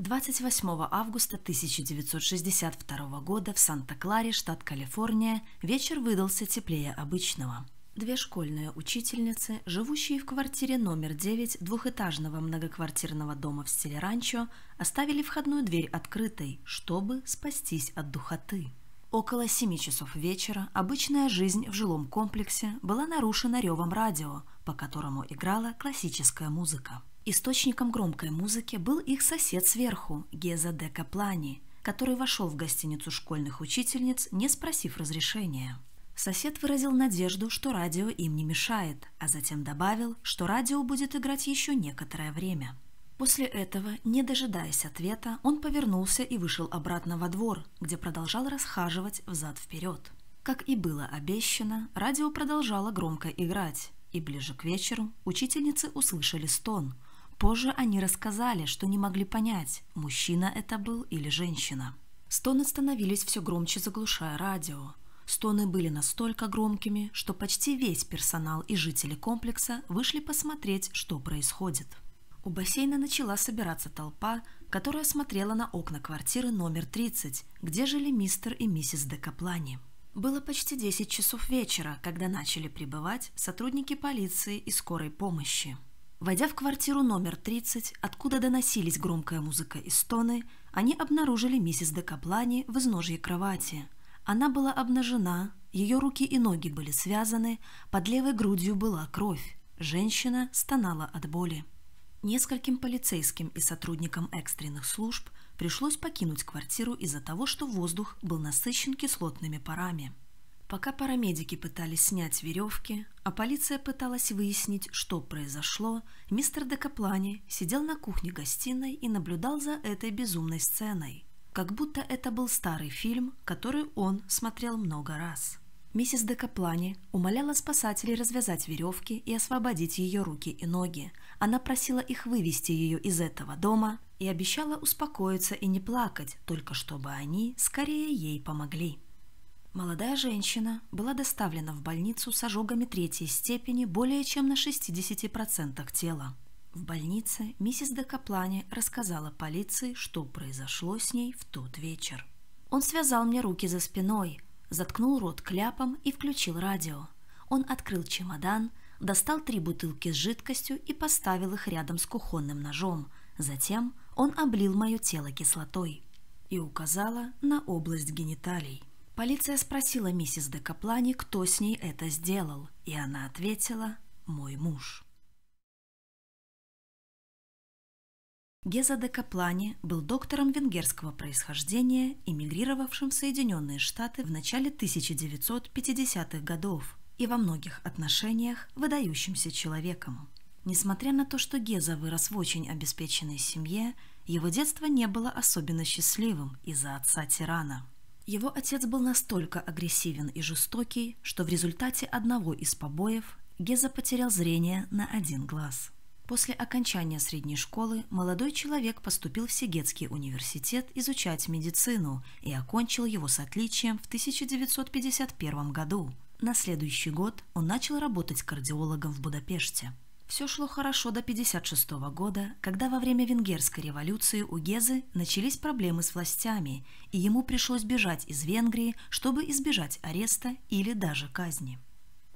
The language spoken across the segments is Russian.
28 августа 1962 года в Санта-Кларе, штат Калифорния, вечер выдался теплее обычного. Две школьные учительницы, живущие в квартире номер 9 двухэтажного многоквартирного дома в стиле ранчо, оставили входную дверь открытой, чтобы спастись от духоты. Около 7 часов вечера обычная жизнь в жилом комплексе была нарушена ревом радио, по которому играла классическая музыка. Источником громкой музыки был их сосед сверху, Геза де Каплани, который вошел в гостиницу школьных учительниц, не спросив разрешения. Сосед выразил надежду, что радио им не мешает, а затем добавил, что радио будет играть еще некоторое время. После этого, не дожидаясь ответа, он повернулся и вышел обратно во двор, где продолжал расхаживать взад-вперед. Как и было обещано, радио продолжало громко играть, и ближе к вечеру учительницы услышали стон. Позже они рассказали, что не могли понять, мужчина это был или женщина. Стоны становились все громче, заглушая радио. Стоны были настолько громкими, что почти весь персонал и жители комплекса вышли посмотреть, что происходит. У бассейна начала собираться толпа, которая смотрела на окна квартиры номер 30, где жили мистер и миссис Декаплани. Было почти 10 часов вечера, когда начали прибывать сотрудники полиции и скорой помощи. Войдя в квартиру номер 30, откуда доносились громкая музыка и стоны, они обнаружили миссис де Каплани в изножье кровати. Она была обнажена, ее руки и ноги были связаны, под левой грудью была кровь. Женщина стонала от боли. Нескольким полицейским и сотрудникам экстренных служб – пришлось покинуть квартиру из-за того, что воздух был насыщен кислотными парами. Пока парамедики пытались снять веревки, а полиция пыталась выяснить, что произошло, мистер Декаплани сидел на кухне-гостиной и наблюдал за этой безумной сценой. Как будто это был старый фильм, который он смотрел много раз. Миссис Декаплани умоляла спасателей развязать веревки и освободить ее руки и ноги. Она просила их вывести ее из этого дома, и обещала успокоиться и не плакать, только чтобы они скорее ей помогли. Молодая женщина была доставлена в больницу с ожогами третьей степени более чем на 60% тела. В больнице миссис де Каплани рассказала полиции, что произошло с ней в тот вечер. Он связал мне руки за спиной, заткнул рот кляпом и включил радио. Он открыл чемодан, достал три бутылки с жидкостью и поставил их рядом с кухонным ножом. Затем он облил мое тело кислотой и указала на область гениталий. Полиция спросила миссис Декаплани, кто с ней это сделал, и она ответила «мой муж». Геза де Каплани был доктором венгерского происхождения, эмигрировавшим в Соединенные Штаты в начале 1950-х годов и во многих отношениях выдающимся человеком. Несмотря на то, что Геза вырос в очень обеспеченной семье, его детство не было особенно счастливым из-за отца-тирана. Его отец был настолько агрессивен и жестокий, что в результате одного из побоев Геза потерял зрение на один глаз. После окончания средней школы молодой человек поступил в Сигетский университет изучать медицину и окончил его с отличием в 1951 году. На следующий год он начал работать кардиологом в Будапеште. Все шло хорошо до 56 года, когда во время Венгерской революции у Гезы начались проблемы с властями, и ему пришлось бежать из Венгрии, чтобы избежать ареста или даже казни.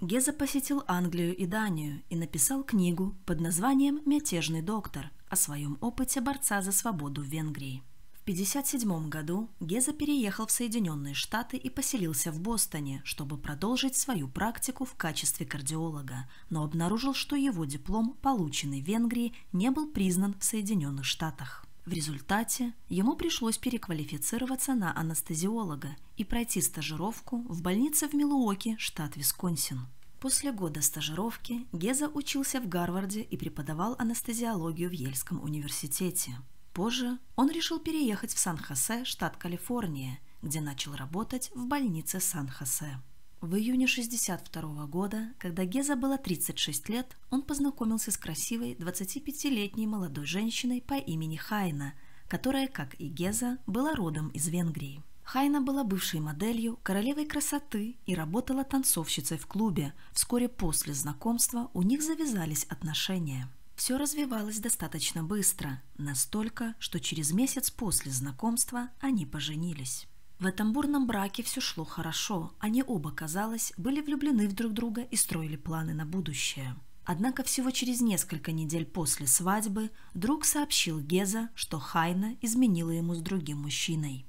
Геза посетил Англию и Данию и написал книгу под названием «Мятежный доктор» о своем опыте борца за свободу в Венгрии. 1957 году Геза переехал в Соединенные Штаты и поселился в Бостоне, чтобы продолжить свою практику в качестве кардиолога, но обнаружил, что его диплом, полученный в Венгрии, не был признан в Соединенных Штатах. В результате ему пришлось переквалифицироваться на анестезиолога и пройти стажировку в больнице в Милуоке, штат Висконсин. После года стажировки Геза учился в Гарварде и преподавал анестезиологию в Ельском университете. Позже он решил переехать в Сан-Хосе, штат Калифорния, где начал работать в больнице Сан-Хосе. В июне 1962 года, когда Геза было 36 лет, он познакомился с красивой 25-летней молодой женщиной по имени Хайна, которая, как и Геза, была родом из Венгрии. Хайна была бывшей моделью, королевой красоты и работала танцовщицей в клубе. Вскоре после знакомства у них завязались отношения. Все развивалось достаточно быстро, настолько, что через месяц после знакомства они поженились. В этом бурном браке все шло хорошо, они оба, казалось, были влюблены в друг друга и строили планы на будущее. Однако всего через несколько недель после свадьбы друг сообщил Геза, что Хайна изменила ему с другим мужчиной.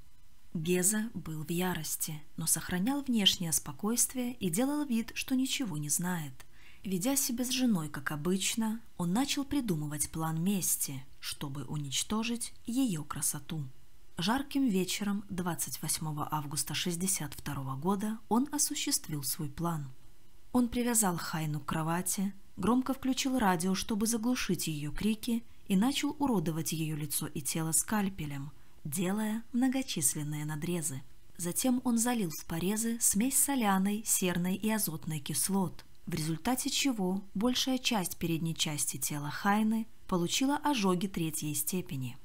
Геза был в ярости, но сохранял внешнее спокойствие и делал вид, что ничего не знает – Ведя себя с женой, как обычно, он начал придумывать план мести, чтобы уничтожить ее красоту. Жарким вечером 28 августа 1962 года он осуществил свой план. Он привязал Хайну к кровати, громко включил радио, чтобы заглушить ее крики, и начал уродовать ее лицо и тело скальпелем, делая многочисленные надрезы. Затем он залил в порезы смесь соляной, серной и азотной кислот – в результате чего большая часть передней части тела Хайны получила ожоги третьей степени.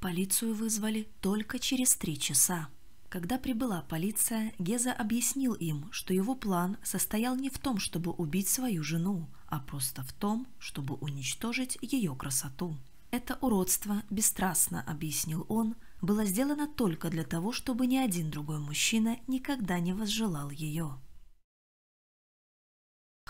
Полицию вызвали только через три часа. Когда прибыла полиция, Геза объяснил им, что его план состоял не в том, чтобы убить свою жену, а просто в том, чтобы уничтожить ее красоту. Это уродство, бесстрастно объяснил он, было сделано только для того, чтобы ни один другой мужчина никогда не возжелал ее.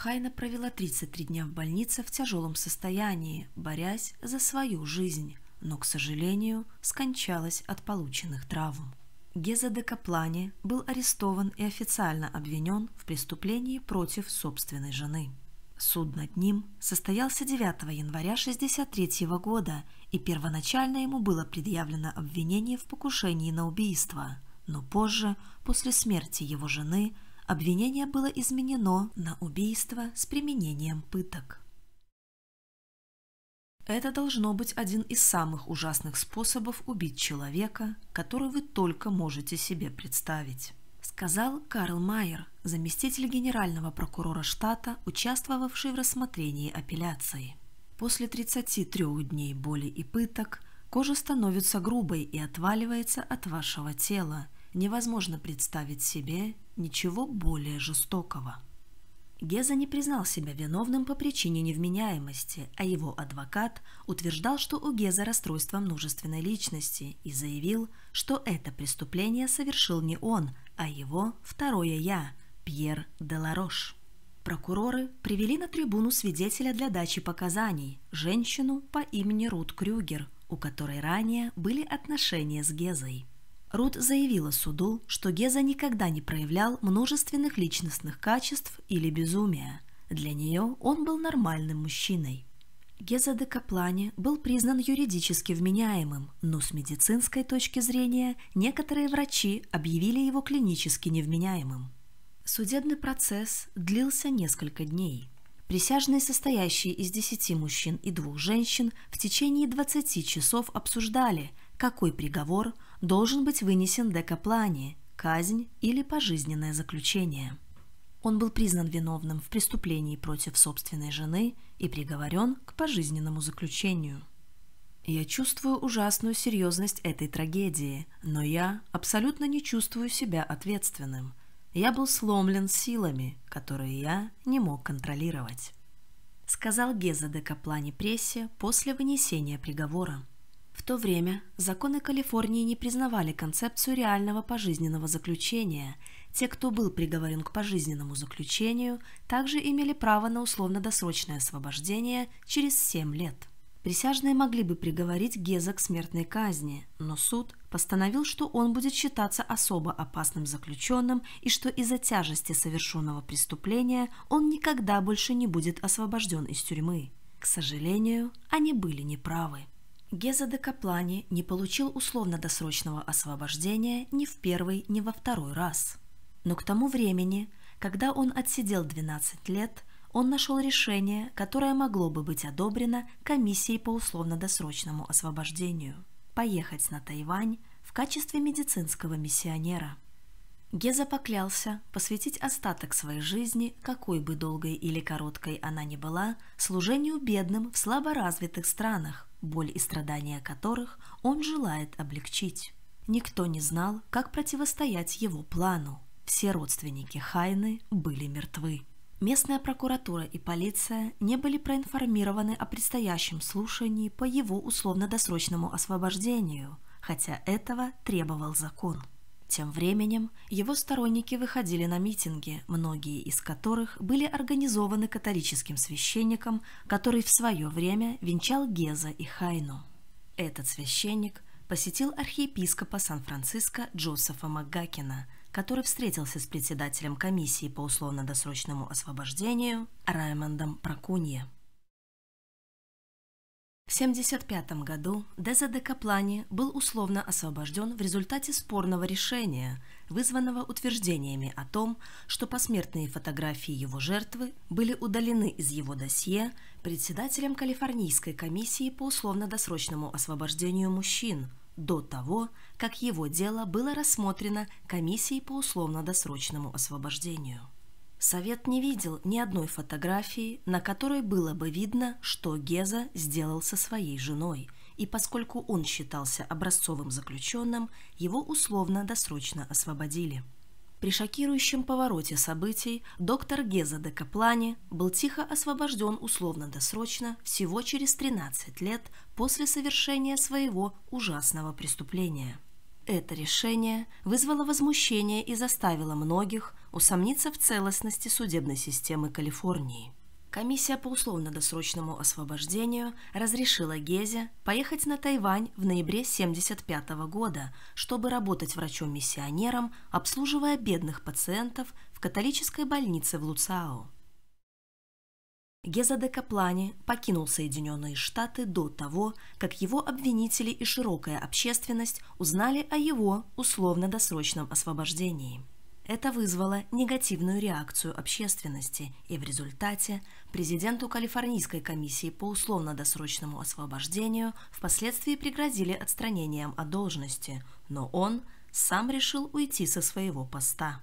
Хайна провела 33 дня в больнице в тяжелом состоянии, борясь за свою жизнь, но, к сожалению, скончалась от полученных травм. Геза де Каплани был арестован и официально обвинен в преступлении против собственной жены. Суд над ним состоялся 9 января 1963 года, и первоначально ему было предъявлено обвинение в покушении на убийство, но позже, после смерти его жены, обвинение было изменено на убийство с применением пыток. Это должно быть один из самых ужасных способов убить человека, который вы только можете себе представить, сказал Карл Майер, заместитель генерального прокурора штата, участвовавший в рассмотрении апелляции. После 33 дней боли и пыток кожа становится грубой и отваливается от вашего тела – невозможно представить себе ничего более жестокого. Геза не признал себя виновным по причине невменяемости, а его адвокат утверждал, что у Геза расстройство множественной личности и заявил, что это преступление совершил не он, а его второе «я» – Пьер Деларош. Прокуроры привели на трибуну свидетеля для дачи показаний – женщину по имени Рут Крюгер, у которой ранее были отношения с Гезой. Рут заявила суду, что Геза никогда не проявлял множественных личностных качеств или безумия. Для нее он был нормальным мужчиной. Геза де Каплани был признан юридически вменяемым, но с медицинской точки зрения некоторые врачи объявили его клинически невменяемым. Судебный процесс длился несколько дней. Присяжные, состоящие из 10 мужчин и двух женщин, в течение 20 часов обсуждали, какой приговор должен быть вынесен декаплани, казнь или пожизненное заключение. Он был признан виновным в преступлении против собственной жены и приговорен к пожизненному заключению. Я чувствую ужасную серьезность этой трагедии, но я абсолютно не чувствую себя ответственным. Я был сломлен силами, которые я не мог контролировать», — сказал Геза де прессе после вынесения приговора. В то время законы Калифорнии не признавали концепцию реального пожизненного заключения. Те, кто был приговорен к пожизненному заключению, также имели право на условно-досрочное освобождение через 7 лет. Присяжные могли бы приговорить Геза к смертной казни, но суд постановил, что он будет считаться особо опасным заключенным и что из-за тяжести совершенного преступления он никогда больше не будет освобожден из тюрьмы. К сожалению, они были неправы. Геза де Каплани не получил условно-досрочного освобождения ни в первый, ни во второй раз. Но к тому времени, когда он отсидел 12 лет, он нашел решение, которое могло бы быть одобрено комиссией по условно-досрочному освобождению – поехать на Тайвань в качестве медицинского миссионера. Геза поклялся посвятить остаток своей жизни, какой бы долгой или короткой она ни была, служению бедным в слаборазвитых странах – боль и страдания которых он желает облегчить. Никто не знал, как противостоять его плану. Все родственники Хайны были мертвы. Местная прокуратура и полиция не были проинформированы о предстоящем слушании по его условно-досрочному освобождению, хотя этого требовал закон. Тем временем его сторонники выходили на митинги, многие из которых были организованы католическим священником, который в свое время венчал Геза и Хайну. Этот священник посетил архиепископа Сан-Франциско Джозефа Макгакина, который встретился с председателем комиссии по условно-досрочному освобождению Раймондом Прокунье. В 1975 году Дезаде Каплани был условно освобожден в результате спорного решения, вызванного утверждениями о том, что посмертные фотографии его жертвы были удалены из его досье председателем Калифорнийской комиссии по условно-досрочному освобождению мужчин до того, как его дело было рассмотрено комиссией по условно-досрочному освобождению. Совет не видел ни одной фотографии, на которой было бы видно, что Геза сделал со своей женой, и поскольку он считался образцовым заключенным, его условно-досрочно освободили. При шокирующем повороте событий доктор Геза де Каплани был тихо освобожден условно-досрочно всего через 13 лет после совершения своего ужасного преступления – это решение вызвало возмущение и заставило многих усомниться в целостности судебной системы Калифорнии. Комиссия по условно-досрочному освобождению разрешила Гезе поехать на Тайвань в ноябре 1975 года, чтобы работать врачом-миссионером, обслуживая бедных пациентов в католической больнице в Луцао. Геза де Каплани покинул Соединенные Штаты до того, как его обвинители и широкая общественность узнали о его условно-досрочном освобождении. Это вызвало негативную реакцию общественности, и в результате президенту Калифорнийской комиссии по условно-досрочному освобождению впоследствии пригрозили отстранением от должности, но он сам решил уйти со своего поста.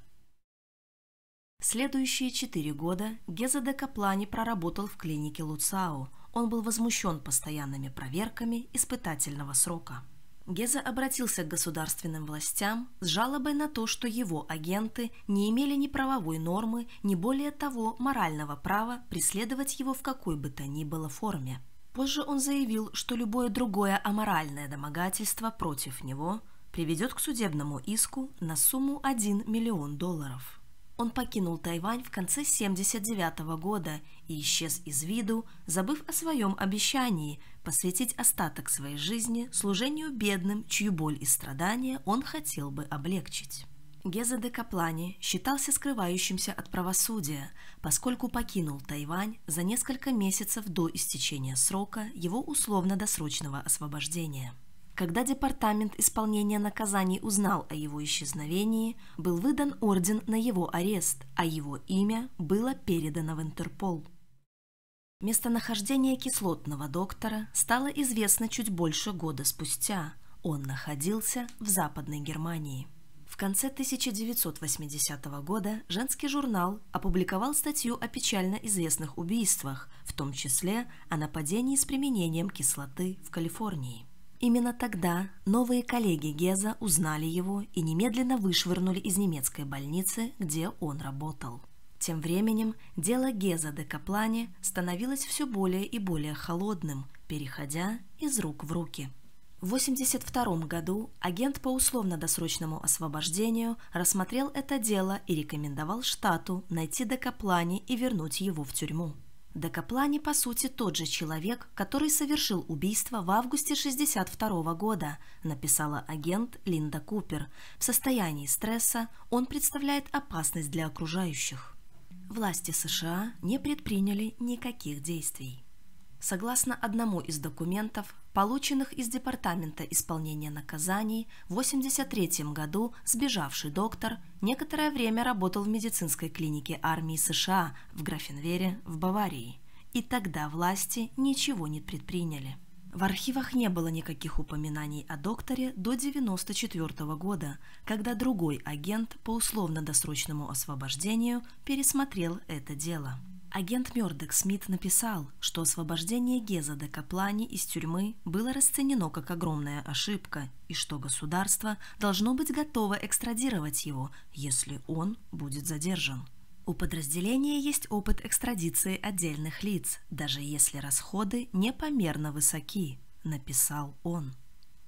Следующие четыре года Гезеде Каплани проработал в клинике Луцао. Он был возмущен постоянными проверками испытательного срока. Геза обратился к государственным властям с жалобой на то, что его агенты не имели ни правовой нормы, ни более того морального права преследовать его в какой бы то ни было форме. Позже он заявил, что любое другое аморальное домогательство против него приведет к судебному иску на сумму 1 миллион долларов. Он покинул Тайвань в конце 1979 года и исчез из виду, забыв о своем обещании посвятить остаток своей жизни служению бедным, чью боль и страдания он хотел бы облегчить. Геза де Каплани считался скрывающимся от правосудия, поскольку покинул Тайвань за несколько месяцев до истечения срока его условно-досрочного освобождения. Когда Департамент исполнения наказаний узнал о его исчезновении, был выдан орден на его арест, а его имя было передано в Интерпол. Местонахождение кислотного доктора стало известно чуть больше года спустя. Он находился в Западной Германии. В конце 1980 года женский журнал опубликовал статью о печально известных убийствах, в том числе о нападении с применением кислоты в Калифорнии. Именно тогда новые коллеги Геза узнали его и немедленно вышвырнули из немецкой больницы, где он работал. Тем временем дело Геза де Каплани становилось все более и более холодным, переходя из рук в руки. В 1982 году агент по условно-досрочному освобождению рассмотрел это дело и рекомендовал штату найти Декаплани и вернуть его в тюрьму. Декаплани, по сути, тот же человек, который совершил убийство в августе 62 года, написала агент Линда Купер. В состоянии стресса он представляет опасность для окружающих. Власти США не предприняли никаких действий. Согласно одному из документов, полученных из Департамента исполнения наказаний, в 1983 году сбежавший доктор некоторое время работал в медицинской клинике армии США в Графенвере в Баварии, и тогда власти ничего не предприняли. В архивах не было никаких упоминаний о докторе до 1994 года, когда другой агент по условно-досрочному освобождению пересмотрел это дело. Агент Мёрдок Смит написал, что освобождение Гезада Каплани из тюрьмы было расценено как огромная ошибка и что государство должно быть готово экстрадировать его, если он будет задержан. У подразделения есть опыт экстрадиции отдельных лиц, даже если расходы непомерно высоки, написал он.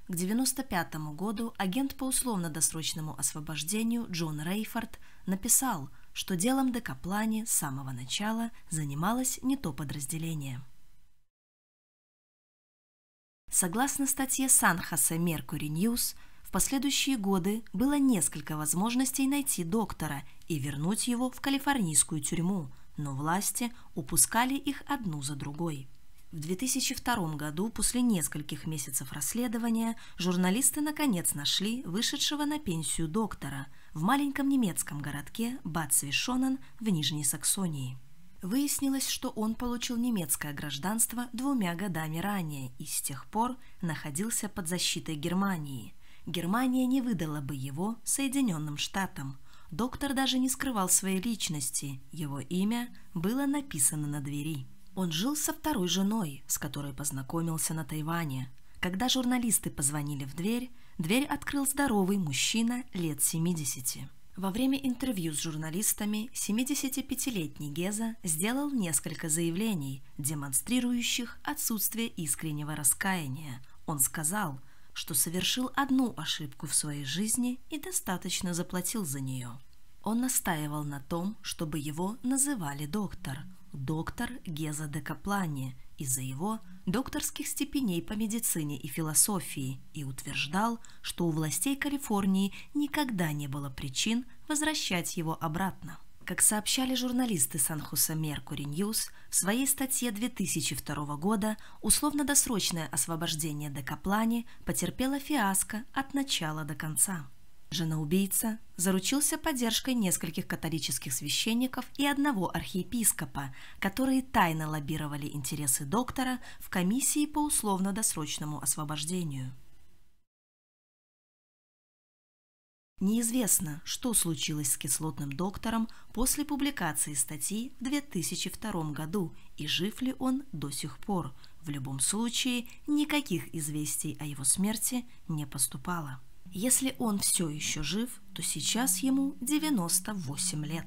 К 1995 году агент по условно-досрочному освобождению Джон Рейфорд написал – что делом Декаплани с самого начала занималось не то подразделение. Согласно статье Сан-Хосе Меркури Ньюс, в последующие годы было несколько возможностей найти доктора и вернуть его в калифорнийскую тюрьму, но власти упускали их одну за другой. В 2002 году, после нескольких месяцев расследования, журналисты наконец нашли вышедшего на пенсию доктора – в маленьком немецком городке Бацвишонен в Нижней Саксонии. Выяснилось, что он получил немецкое гражданство двумя годами ранее и с тех пор находился под защитой Германии. Германия не выдала бы его Соединенным Штатам. Доктор даже не скрывал своей личности, его имя было написано на двери. Он жил со второй женой, с которой познакомился на Тайване. Когда журналисты позвонили в дверь, дверь открыл здоровый мужчина лет 70. Во время интервью с журналистами 75-летний Геза сделал несколько заявлений, демонстрирующих отсутствие искреннего раскаяния. Он сказал, что совершил одну ошибку в своей жизни и достаточно заплатил за нее. Он настаивал на том, чтобы его называли доктор, доктор Геза де Каплани, из-за его – докторских степеней по медицине и философии и утверждал, что у властей Калифорнии никогда не было причин возвращать его обратно. Как сообщали журналисты Сан-Хосе Меркури Ньюс, в своей статье 2002 года условно-досрочное освобождение Декаплани потерпело фиаско от начала до конца. Жена-убийца заручился поддержкой нескольких католических священников и одного архиепископа, которые тайно лоббировали интересы доктора в комиссии по условно-досрочному освобождению. Неизвестно, что случилось с кислотным доктором после публикации статьи в 2002 году и жив ли он до сих пор. В любом случае, никаких известий о его смерти не поступало. Если он все еще жив, то сейчас ему 98 лет.